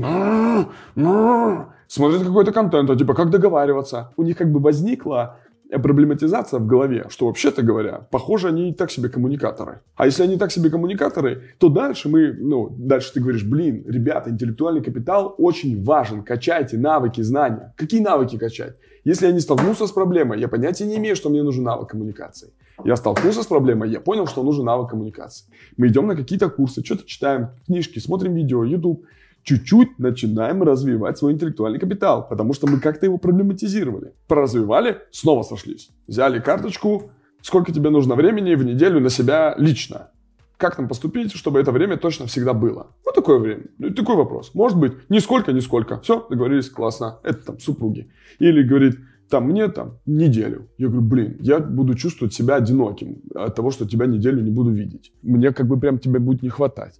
смотрят какой-то контент, а типа, как договариваться? У них как бы возникла проблематизация в голове, что вообще-то говоря, похоже, они не так себе коммуникаторы. А если они так себе коммуникаторы, то дальше мы, ну, дальше ты говоришь, блин, ребята, интеллектуальный капитал очень важен, качайте навыки, знания. Какие навыки качать? Если я не столкнулся с проблемой, я понятия не имею, что мне нужен навык коммуникации. Я столкнулся с проблемой, я понял, что нужен навык коммуникации. Мы идем на какие-то курсы, что-то читаем, книжки, смотрим видео, YouTube – чуть-чуть начинаем развивать свой интеллектуальный капитал, потому что мы как-то его проблематизировали. Проразвивали, снова сошлись. Взяли карточку, сколько тебе нужно времени в неделю на себя лично. Как нам поступить, чтобы это время точно всегда было? Вот такое время. Ну, такой вопрос. Может быть, нисколько, нисколько. Все, договорились, классно. Это там супруги. Или говорит, там мне там неделю. Я говорю, блин, я буду чувствовать себя одиноким от того, что тебя неделю не буду видеть. Мне как бы прям тебя будет не хватать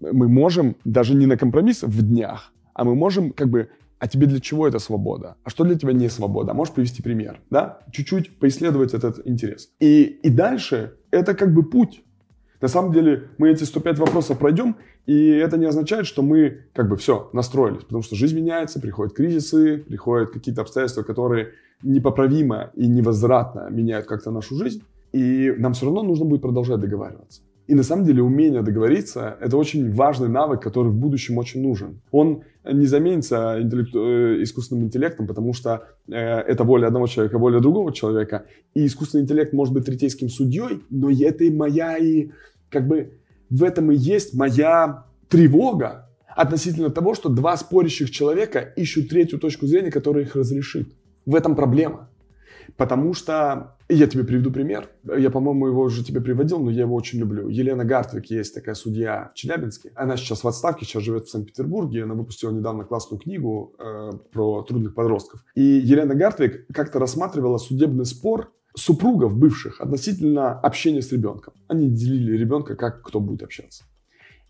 мы можем даже не на компромисс в днях, а мы можем как бы а тебе для чего это свобода? А что для тебя не свобода? А можешь привести пример, да? Чуть-чуть поисследовать этот интерес. И, и дальше это как бы путь. На самом деле мы эти 105 вопросов пройдем, и это не означает, что мы как бы все, настроились, потому что жизнь меняется, приходят кризисы, приходят какие-то обстоятельства, которые непоправимо и невозвратно меняют как-то нашу жизнь, и нам все равно нужно будет продолжать договариваться. И на самом деле умение договориться – это очень важный навык, который в будущем очень нужен. Он не заменится э, интеллект, э, искусственным интеллектом, потому что э, это воля одного человека, воля другого человека. И искусственный интеллект может быть третейским судьей, но это и моя, и как бы в этом и есть моя тревога относительно того, что два спорящих человека ищут третью точку зрения, которая их разрешит. В этом проблема. Потому что, я тебе приведу пример, я, по-моему, его уже тебе приводил, но я его очень люблю. Елена Гартвик есть такая судья в Челябинске. Она сейчас в отставке, сейчас живет в Санкт-Петербурге. Она выпустила недавно классную книгу э, про трудных подростков. И Елена Гартвик как-то рассматривала судебный спор супругов бывших относительно общения с ребенком. Они делили ребенка, как кто будет общаться.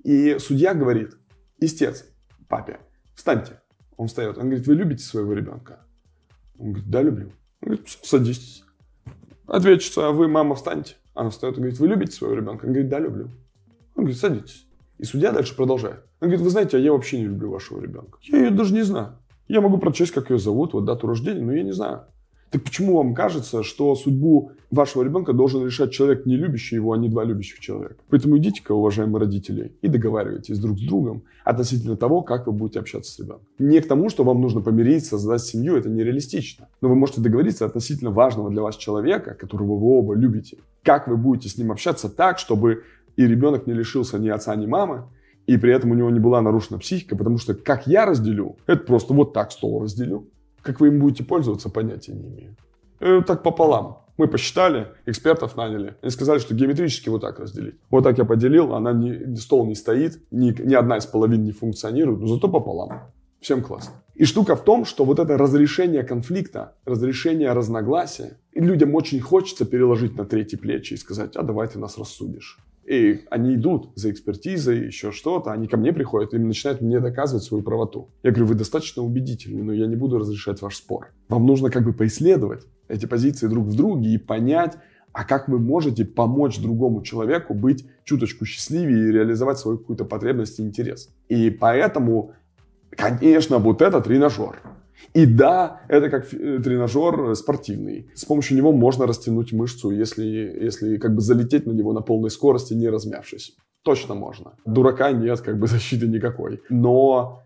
И судья говорит, истец, папе, встаньте. Он встает. Он говорит, вы любите своего ребенка? Он говорит, да, люблю говорит, все, садитесь. А а вы, мама, встаньте. Она встает и говорит, вы любите своего ребенка? Он говорит, да, люблю. Он говорит, садитесь. И судья дальше продолжает. Он говорит, вы знаете, а я вообще не люблю вашего ребенка. Я ее даже не знаю. Я могу прочесть, как ее зовут, вот дату рождения, но я не знаю. Так почему вам кажется, что судьбу вашего ребенка должен решать человек, не любящий его, а не два любящих человека? Поэтому идите-ка, уважаемые родители, и договаривайтесь друг с другом относительно того, как вы будете общаться с ребенком. Не к тому, что вам нужно помириться, создать семью, это нереалистично. Но вы можете договориться относительно важного для вас человека, которого вы оба любите. Как вы будете с ним общаться так, чтобы и ребенок не лишился ни отца, ни мамы, и при этом у него не была нарушена психика, потому что как я разделю, это просто вот так стол разделю. Как вы им будете пользоваться, понятия не имею. Э, так пополам. Мы посчитали, экспертов наняли. Они сказали, что геометрически вот так разделить. Вот так я поделил, она не, стол не стоит, ни, ни одна из половин не функционирует, но зато пополам. Всем классно. И штука в том, что вот это разрешение конфликта, разрешение разногласия, и людям очень хочется переложить на третьи плечи и сказать, а давай ты нас рассудишь. И они идут за экспертизой, еще что-то. Они ко мне приходят и начинают мне доказывать свою правоту. Я говорю, вы достаточно убедительны, но я не буду разрешать ваш спор. Вам нужно как бы поисследовать эти позиции друг в друге и понять, а как вы можете помочь другому человеку быть чуточку счастливее и реализовать свою какую-то потребность и интерес. И поэтому, конечно, вот это тренажер. И да, это как э, тренажер э, спортивный. С помощью него можно растянуть мышцу, если, если как бы залететь на него на полной скорости, не размявшись. Точно можно. Дурака нет, как бы защиты никакой. Но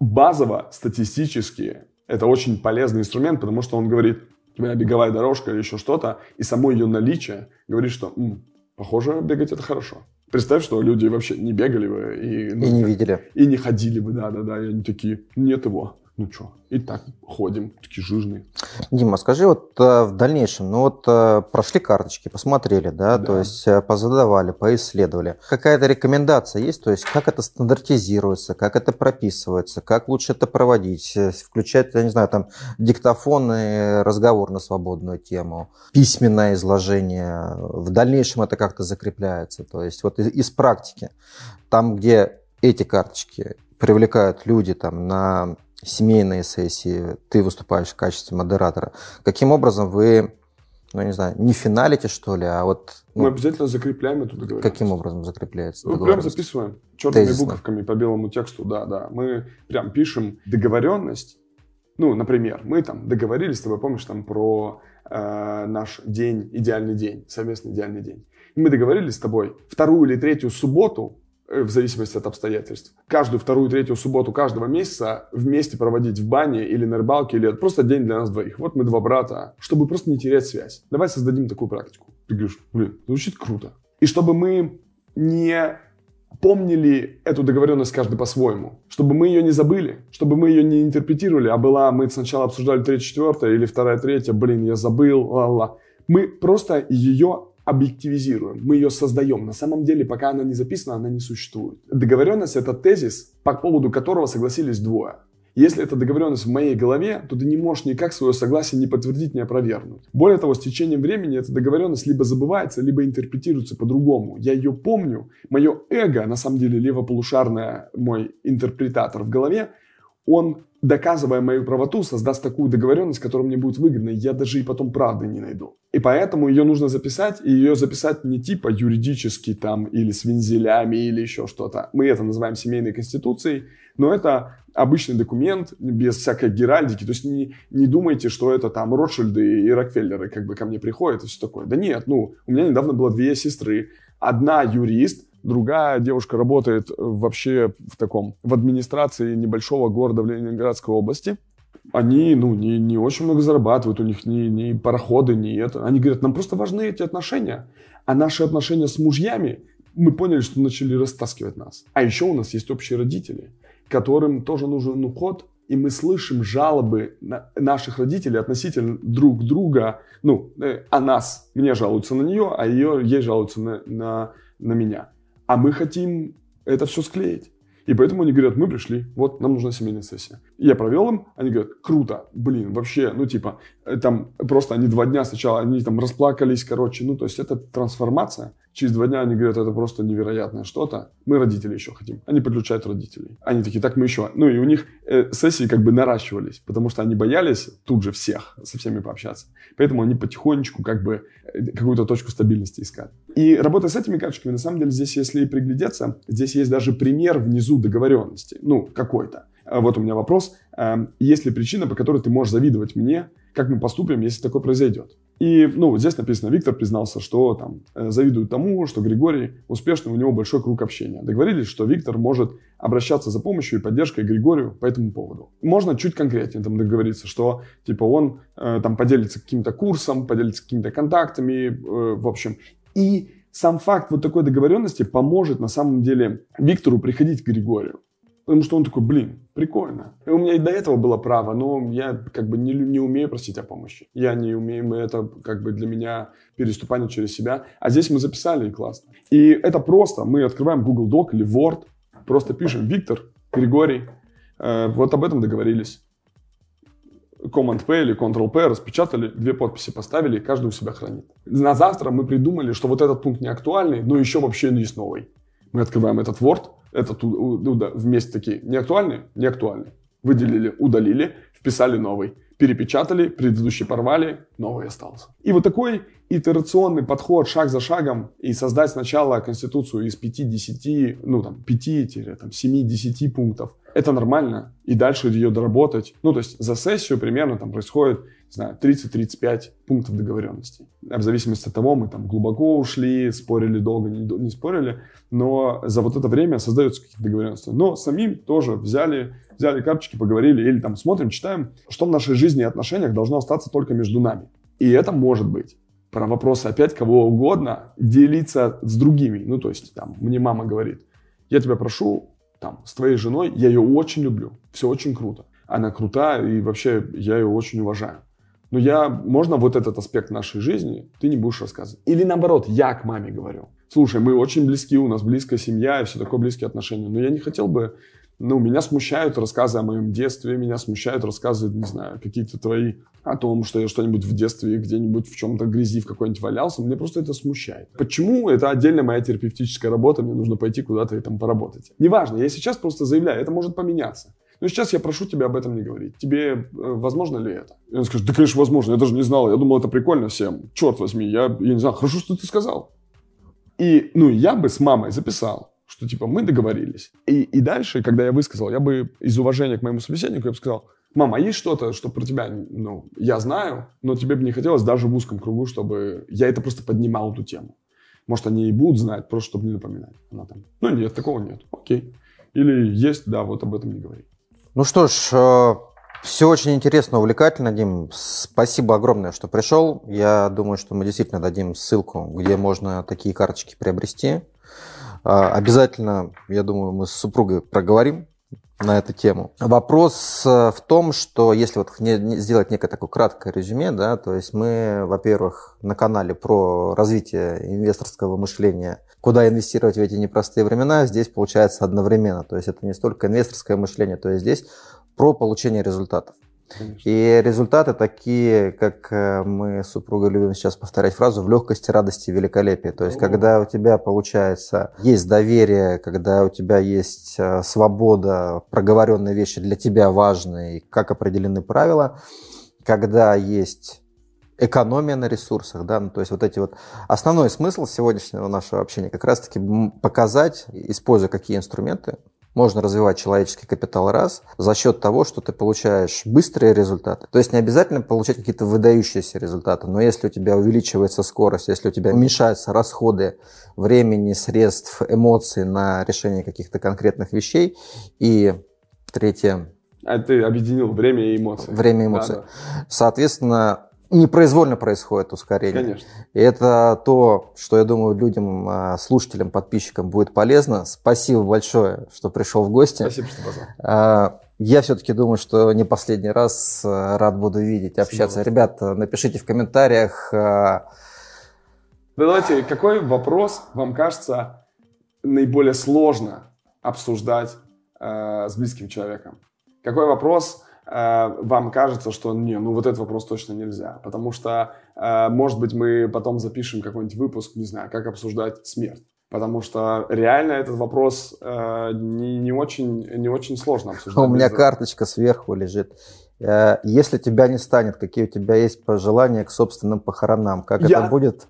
базово, статистически, это очень полезный инструмент, потому что он говорит, у беговая дорожка или еще что-то, и само ее наличие говорит, что, М, похоже, бегать это хорошо. Представь, что люди вообще не бегали бы и, ну, и не ну, видели. И не ходили бы, да-да-да, и они такие, нет его ну что, и так ходим, такие жирные. Дима, скажи вот э, в дальнейшем, ну вот э, прошли карточки, посмотрели, да, да. то есть э, позадавали, поисследовали. Какая-то рекомендация есть, то есть как это стандартизируется, как это прописывается, как лучше это проводить, включать, я не знаю, там диктофоны, разговор на свободную тему, письменное изложение, в дальнейшем это как-то закрепляется, то есть вот из, из практики, там, где эти карточки привлекают люди там на семейные сессии, ты выступаешь в качестве модератора. Каким образом вы, ну, не знаю, не финалите, что ли, а вот... Ну, Мы обязательно закрепляем эту договоренность. Каким образом закрепляется Мы ну, прям записываем черными Тезисно. буковками по белому тексту, да-да. Мы прям пишем договоренность, ну, например, мы там договорились с помнишь, там про э, наш день, идеальный день, совместный идеальный день. И мы договорились с тобой вторую или третью субботу Э, в зависимости от обстоятельств. Каждую вторую, третью субботу каждого месяца вместе проводить в бане или на рыбалке, или просто день для нас двоих. Вот мы два брата, чтобы просто не терять связь. Давай создадим такую практику. Ты говоришь, блин, звучит круто. И чтобы мы не помнили эту договоренность каждый по-своему, чтобы мы ее не забыли, чтобы мы ее не интерпретировали, а была, мы сначала обсуждали третья четвертая или вторая третья блин, я забыл, ла-ла. Мы просто ее объективизируем, мы ее создаем. На самом деле, пока она не записана, она не существует. Договоренность – это тезис, по поводу которого согласились двое. Если эта договоренность в моей голове, то ты не можешь никак свое согласие не подтвердить, не опровергнуть. Более того, с течением времени эта договоренность либо забывается, либо интерпретируется по-другому. Я ее помню, мое эго, на самом деле левополушарное мой интерпретатор в голове, он доказывая мою правоту, создаст такую договоренность, которая мне будет выгодна. Я даже и потом правды не найду. И поэтому ее нужно записать, и ее записать не типа юридически там, или с вензелями, или еще что-то. Мы это называем семейной конституцией, но это обычный документ без всякой геральдики. То есть не, не думайте, что это там Ротшильды и Рокфеллеры как бы ко мне приходят и все такое. Да нет, ну, у меня недавно было две сестры. Одна юрист, Другая девушка работает вообще в таком, в администрации небольшого города в Ленинградской области. Они, ну, не, не очень много зарабатывают, у них ни, ни пароходы, ни это. Они говорят, нам просто важны эти отношения. А наши отношения с мужьями, мы поняли, что начали растаскивать нас. А еще у нас есть общие родители, которым тоже нужен уход, и мы слышим жалобы наших родителей относительно друг друга, ну, э, о нас. Мне жалуются на нее, а ее, ей жалуются на, на, на меня. А мы хотим это все склеить. И поэтому они говорят, мы пришли, вот, нам нужна семейная сессия. я провел им, они говорят, круто, блин, вообще, ну типа, там просто они два дня сначала, они там расплакались, короче, ну, то есть это трансформация. Через два дня они говорят, это просто невероятное что-то. Мы родители еще хотим. Они подключают родителей. Они такие, так мы еще. Ну и у них э, сессии как бы наращивались, потому что они боялись тут же всех, со всеми пообщаться. Поэтому они потихонечку как бы э, какую-то точку стабильности искать. И работая с этими карточками, на самом деле здесь, если приглядеться, здесь есть даже пример внизу договоренности. Ну, какой-то. А вот у меня вопрос. Эм, есть ли причина, по которой ты можешь завидовать мне, как мы поступим, если такое произойдет. И, ну, здесь написано, Виктор признался, что там э, завидует тому, что Григорий успешный, у него большой круг общения. Договорились, что Виктор может обращаться за помощью и поддержкой Григорию по этому поводу. Можно чуть конкретнее там договориться, что, типа, он э, там поделится каким-то курсом, поделится какими-то контактами, э, в общем. И сам факт вот такой договоренности поможет на самом деле Виктору приходить к Григорию. Потому что он такой, блин, прикольно. И у меня и до этого было право, но я как бы не, не умею просить о помощи. Я не умею, мы это как бы для меня переступание через себя. А здесь мы записали, и классно. И это просто, мы открываем Google Doc или Word, просто пишем Виктор, Григорий, э, вот об этом договорились. Command-P или Ctrl-P распечатали, две подписи поставили, каждую у себя хранит. На завтра мы придумали, что вот этот пункт не актуальный, но еще вообще есть новый. Мы открываем этот Word, этот вместе такие, не актуальный, не актуальный. Выделили, удалили, вписали новый перепечатали, предыдущий порвали, новый остался. И вот такой итерационный подход шаг за шагом и создать сначала конституцию из 5-10, ну там 5-7-10 пунктов. Это нормально. И дальше ее доработать. Ну то есть за сессию примерно там происходит, не знаю, 30-35 пунктов договоренности. А в зависимости от того, мы там глубоко ушли, спорили долго, не, не спорили, но за вот это время создаются какие-то договоренности. Но самим тоже взяли, взяли карточки, поговорили или там смотрим, читаем, что в нашей жизни жизни и отношениях должно остаться только между нами. И это может быть. Про вопросы опять кого угодно делиться с другими. Ну, то есть, там, мне мама говорит, я тебя прошу, там, с твоей женой, я ее очень люблю, все очень круто. Она крутая, и вообще я ее очень уважаю. Но я, можно вот этот аспект нашей жизни, ты не будешь рассказывать. Или наоборот, я к маме говорю. Слушай, мы очень близки, у нас близкая семья и все такое близкие отношения, но я не хотел бы ну, меня смущают рассказы о моем детстве, меня смущают рассказы, не знаю, какие-то твои о том, что я что-нибудь в детстве где-нибудь в чем-то грязи в какой-нибудь валялся. Мне просто это смущает. Почему? Это отдельная моя терапевтическая работа, мне нужно пойти куда-то и там поработать. Неважно, я сейчас просто заявляю, это может поменяться. Но сейчас я прошу тебя об этом не говорить. Тебе э, возможно ли это? И он скажет, да, конечно, возможно. Я даже не знал. Я думал, это прикольно всем. Черт возьми, я, я не знал. Хорошо, что ты сказал. И, ну, я бы с мамой записал что типа мы договорились. И, и дальше, когда я высказал, я бы из уважения к моему собеседнику, я бы сказал, мама, есть что-то, что про тебя, ну, я знаю, но тебе бы не хотелось даже в узком кругу, чтобы я это просто поднимал эту тему. Может, они и будут знать, просто чтобы не напоминать. Она там, ну нет, такого нет, окей. Или есть, да, вот об этом не говори. Ну что ж, э, все очень интересно, увлекательно, Дим. Спасибо огромное, что пришел. Я думаю, что мы действительно дадим ссылку, где можно такие карточки приобрести. А, обязательно, я думаю, мы с супругой проговорим на эту тему. Вопрос э, в том, что если вот сделать некое такое краткое резюме, да, то есть мы, во-первых, на канале про развитие инвесторского мышления, куда инвестировать в эти непростые времена, здесь получается одновременно. То есть это не столько инвесторское мышление, то есть здесь про получение результатов. Конечно. И результаты такие, как э, мы с супругой любим сейчас повторять фразу, в легкости, радости, великолепии. То есть, О. когда у тебя получается, есть доверие, когда у тебя есть э, свобода, проговоренные вещи для тебя важные, как определены правила, когда есть экономия на ресурсах, да, ну, то есть вот эти вот основной смысл сегодняшнего нашего общения как раз-таки показать, используя какие инструменты можно развивать человеческий капитал раз за счет того, что ты получаешь быстрые результаты. То есть не обязательно получать какие-то выдающиеся результаты, но если у тебя увеличивается скорость, если у тебя уменьшаются расходы времени, средств, эмоций на решение каких-то конкретных вещей, и третье... А ты объединил время и эмоции. Время и эмоции. Да, да. Соответственно, непроизвольно происходит ускорение. Конечно. И это то, что, я думаю, людям, а, слушателям, подписчикам будет полезно. Спасибо большое, что пришел в гости. Спасибо, что позвал. А, я все-таки думаю, что не последний раз а, рад буду видеть, общаться. Спасибо. Ребята, напишите в комментариях. давайте, какой вопрос вам кажется наиболее сложно обсуждать э, с близким человеком? Какой вопрос Э, вам кажется, что не, ну вот этот вопрос точно нельзя, потому что, э, может быть, мы потом запишем какой-нибудь выпуск, не знаю, как обсуждать смерть. Потому что реально этот вопрос э, не, не, очень, не очень сложно обсуждать. У меня карточка сверху лежит. Э, если тебя не станет, какие у тебя есть пожелания к собственным похоронам? Как Я... это будет?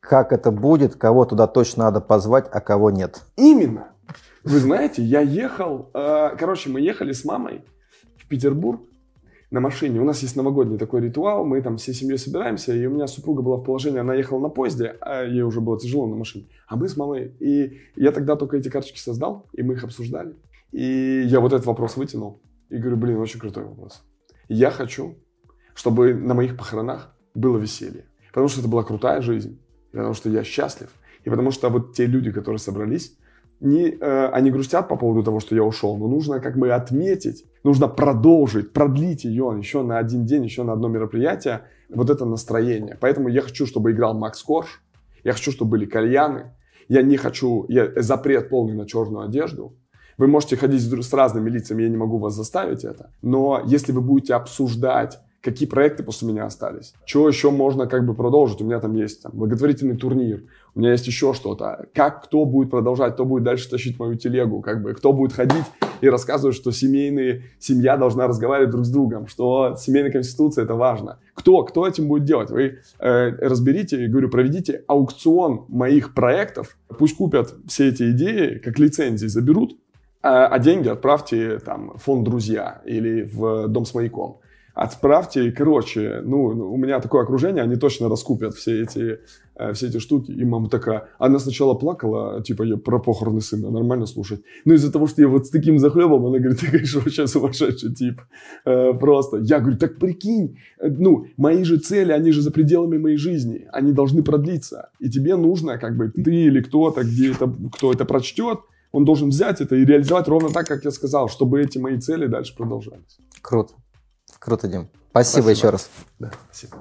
Как это будет? Кого туда точно надо позвать, а кого нет? Именно. Вы знаете, я ехал, э, короче, мы ехали с мамой, Петербург на машине. У нас есть новогодний такой ритуал, мы там всей семьей собираемся, и у меня супруга была в положении, она ехала на поезде, а ей уже было тяжело на машине, а мы с мамой. И я тогда только эти карточки создал, и мы их обсуждали. И я вот этот вопрос вытянул. И говорю, блин, очень крутой вопрос. Я хочу, чтобы на моих похоронах было веселье. Потому что это была крутая жизнь, потому что я счастлив. И потому что вот те люди, которые собрались, не, э, они грустят по поводу того, что я ушел, но нужно как бы отметить, нужно продолжить, продлить ее еще на один день, еще на одно мероприятие, вот это настроение. Поэтому я хочу, чтобы играл Макс Корж, я хочу, чтобы были кальяны, я не хочу, я запрет полный на черную одежду. Вы можете ходить с, с разными лицами, я не могу вас заставить это, но если вы будете обсуждать какие проекты после меня остались, что еще можно как бы продолжить. У меня там есть там, благотворительный турнир, у меня есть еще что-то. Как, кто будет продолжать, кто будет дальше тащить мою телегу, как бы, кто будет ходить и рассказывать, что семейные, семья должна разговаривать друг с другом, что семейная конституция это важно. Кто, кто этим будет делать? Вы э, разберите, говорю, проведите аукцион моих проектов, пусть купят все эти идеи, как лицензии заберут, а, а деньги отправьте там в фонд «Друзья» или в э, «Дом с маяком» отправьте, и, короче, ну, ну, у меня такое окружение, они точно раскупят все эти, э, все эти штуки. И мама такая, она сначала плакала, типа, я про похороны сына, нормально слушать. Но ну, из-за того, что я вот с таким захлебом, она говорит, ты, конечно, вообще сумасшедший тип. Э, просто. Я говорю, так прикинь, э, ну, мои же цели, они же за пределами моей жизни, они должны продлиться. И тебе нужно, как бы, ты или кто-то, где это, кто это прочтет, он должен взять это и реализовать ровно так, как я сказал, чтобы эти мои цели дальше продолжались. Круто. Круто, Дим. Спасибо, спасибо. еще раз. Да, спасибо.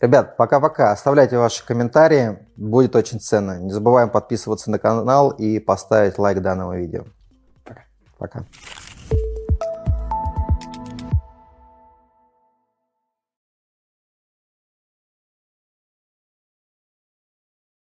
Ребят, пока-пока. Оставляйте ваши комментарии, будет очень ценно. Не забываем подписываться на канал и поставить лайк данному видео. Пока. Пока.